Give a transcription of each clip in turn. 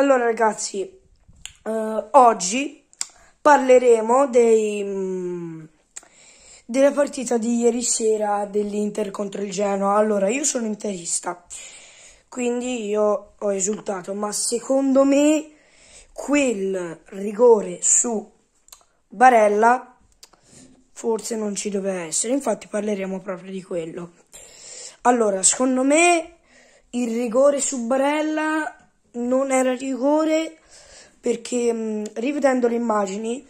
Allora ragazzi, eh, oggi parleremo dei, mh, mm, della partita di ieri sera dell'Inter contro il Genoa. Allora, io sono interista, quindi io ho esultato, ma secondo me quel rigore su Barella forse non ci doveva essere, infatti parleremo proprio di quello. Allora, secondo me il rigore su Barella non era rigore perché mh, mm, rivedendo le immagini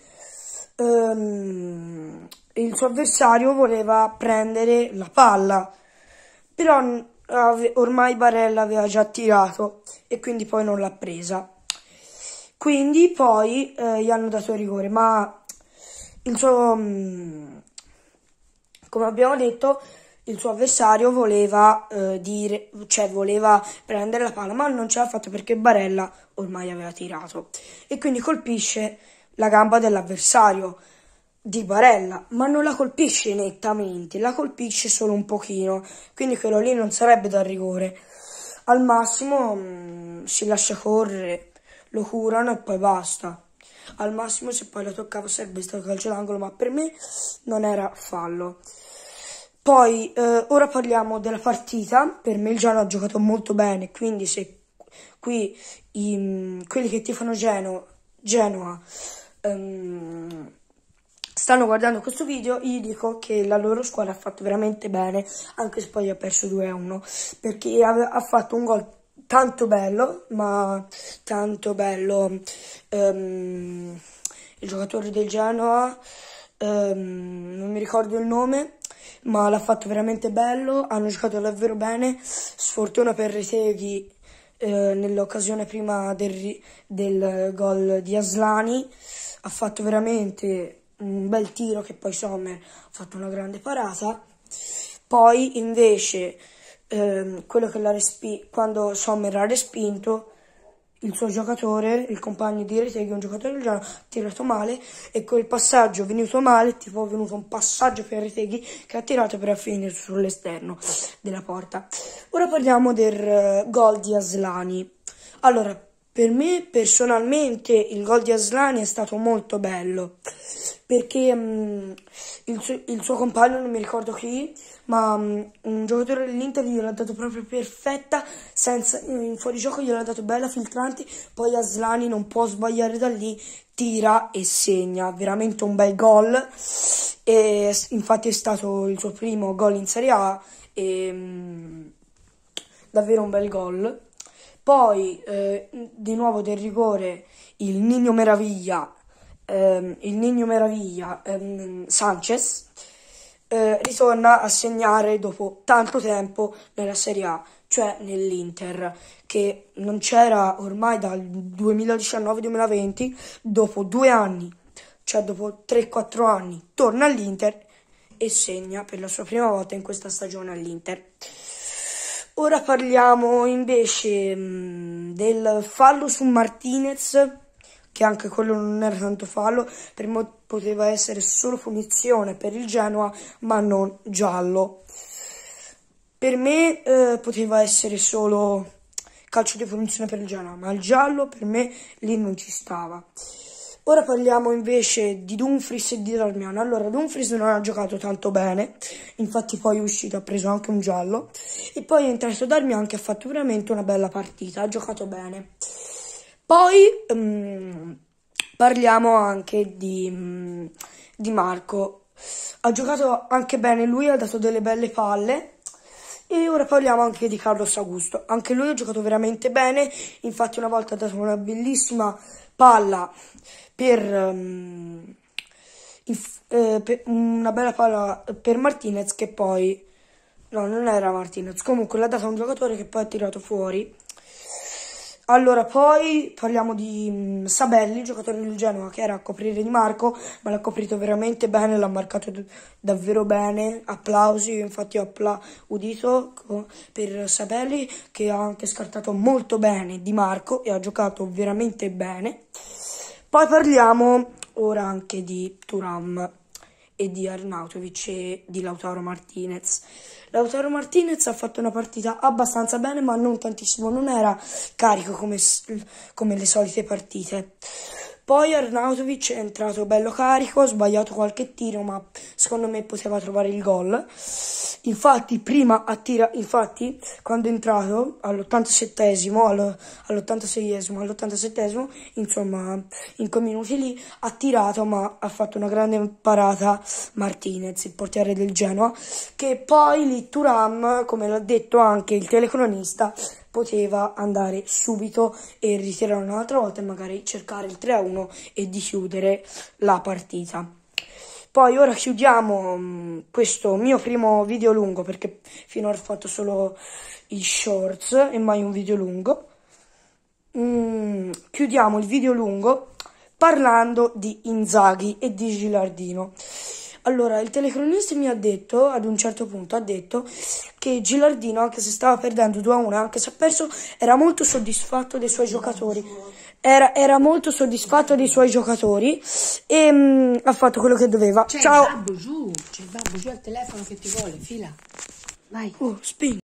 ehm, il suo avversario voleva prendere la palla però mm, ormai Barella aveva già tirato e quindi poi non l'ha presa quindi poi eh, gli hanno dato il rigore ma il suo mh, mm, come abbiamo detto il suo avversario voleva, eh, dire, cioè voleva prendere la palla, ma non ce l'ha fatta perché Barella ormai aveva tirato. E quindi colpisce la gamba dell'avversario di Barella, ma non la colpisce nettamente, la colpisce solo un pochino, quindi quello lì non sarebbe da rigore. Al massimo mh, mm, si lascia correre, lo curano e poi basta. Al massimo se poi la toccava sarebbe stato calcio d'angolo, ma per me non era fallo. Poi eh, ora parliamo della partita, per me il Genoa ha giocato molto bene, quindi se qui i, mm, quelli che tifano Geno, Genoa um, stanno guardando questo video, gli dico che la loro squadra ha fatto veramente bene, anche se poi ha perso 2-1, perché ha, ha fatto un gol tanto bello, ma tanto bello. Um, il giocatore del Genoa, um, non mi ricordo il nome, ma l'ha fatto veramente bello, hanno giocato davvero bene, sfortuna per Reseghi eh, nell'occasione prima del, del gol di Aslani, ha fatto veramente un bel tiro che poi Sommer ha fatto una grande parata, poi invece ehm, quello che l'ha respinto, quando Sommer ha respinto il suo giocatore, il compagno di è un giocatore del Giano, ha tirato male e quel passaggio è venuto male, tipo è venuto un passaggio per Reteghi che ha tirato per finire sull'esterno della porta. Ora parliamo del eh, gol di Aslani. Allora, per me personalmente il gol di Aslani è stato molto bello perché um, il, su il, suo compagno, non mi ricordo chi, ma um, un giocatore dell'Inter gliel'ha dato proprio perfetta, senza, in fuorigioco gliel'ha dato bella, filtranti, poi Aslani non può sbagliare da lì, tira e segna, veramente un bel gol, e, infatti è stato il suo primo gol in Serie A, e, um, davvero un bel gol. Poi eh, di nuovo del rigore il Nino Meraviglia, ehm, il Nino Meraviglia ehm, Sanchez eh, ritorna a segnare dopo tanto tempo nella Serie A, cioè nell'Inter, che non c'era ormai dal 2019-2020, dopo due anni, cioè dopo 3-4 anni, torna all'Inter e segna per la sua prima volta in questa stagione all'Inter. Ora parliamo invece mh, mm, del fallo su Martinez, che anche quello non era tanto fallo, per me poteva essere solo punizione per il Genoa, ma non giallo. Per me eh, poteva essere solo calcio di punizione per il Genoa, ma il giallo per me lì non ci stava. Ora parliamo invece di Dumfries e di Darmiano. Allora, Dumfries non ha giocato tanto bene, infatti poi è uscito, ha preso anche un giallo. E poi è entrato Darmiano che ha fatto veramente una bella partita, ha giocato bene. Poi um, parliamo anche di, um, di Marco. Ha giocato anche bene lui, ha dato delle belle palle e ora parliamo anche di Carlos Augusto. Anche lui ha giocato veramente bene, infatti una volta ha dato una bellissima palla per, um, ehm, inf- eh, per una bella palla per Martinez che poi no, non era Martinez, comunque l'ha data a un giocatore che poi ha tirato fuori. Allora, poi parliamo di mh, mm, Sabelli, giocatore del Genoa, che era a coprire Di Marco, ma l'ha coprito veramente bene, l'ha marcato davvero bene. Applausi, io infatti ho applaudito per Sabelli, che ha anche scartato molto bene Di Marco e ha giocato veramente bene. Poi parliamo ora anche di Turam e di Arnautovic e di Lautaro Martinez. Lautaro Martinez ha fatto una partita abbastanza bene, ma non tantissimo, non era carico come, come le solite partite. Poi Arnautovic è entrato bello carico, ha sbagliato qualche tiro, ma secondo me poteva trovare il gol. Infatti, prima attira, infatti, quando è entrato all'87esimo, all'86esimo, all'87esimo, insomma, in quei minuti lì, ha tirato, ma ha fatto una grande parata Martinez, il portiere del Genoa, che poi lì Turam, come l'ha detto anche il telecronista, poteva andare subito e ritirare un'altra volta e magari cercare il 3-1 e di chiudere la partita. Poi ora chiudiamo mm, questo mio primo video lungo perché finora ho fatto solo i shorts e mai un video lungo. Mm, chiudiamo il video lungo parlando di Inzaghi e di Gilardino. Allora, il telecronista mi ha detto, ad un certo punto, ha detto che Gilardino, anche se stava perdendo 2-1, anche se ha perso, era molto soddisfatto dei suoi giocatori. Era, era molto soddisfatto dei suoi giocatori e mh, mm, ha fatto quello che doveva. C'è Ciao! Babbo giù, c'è il babbo giù al telefono che ti vuole, fila. Vai. Oh, spingi.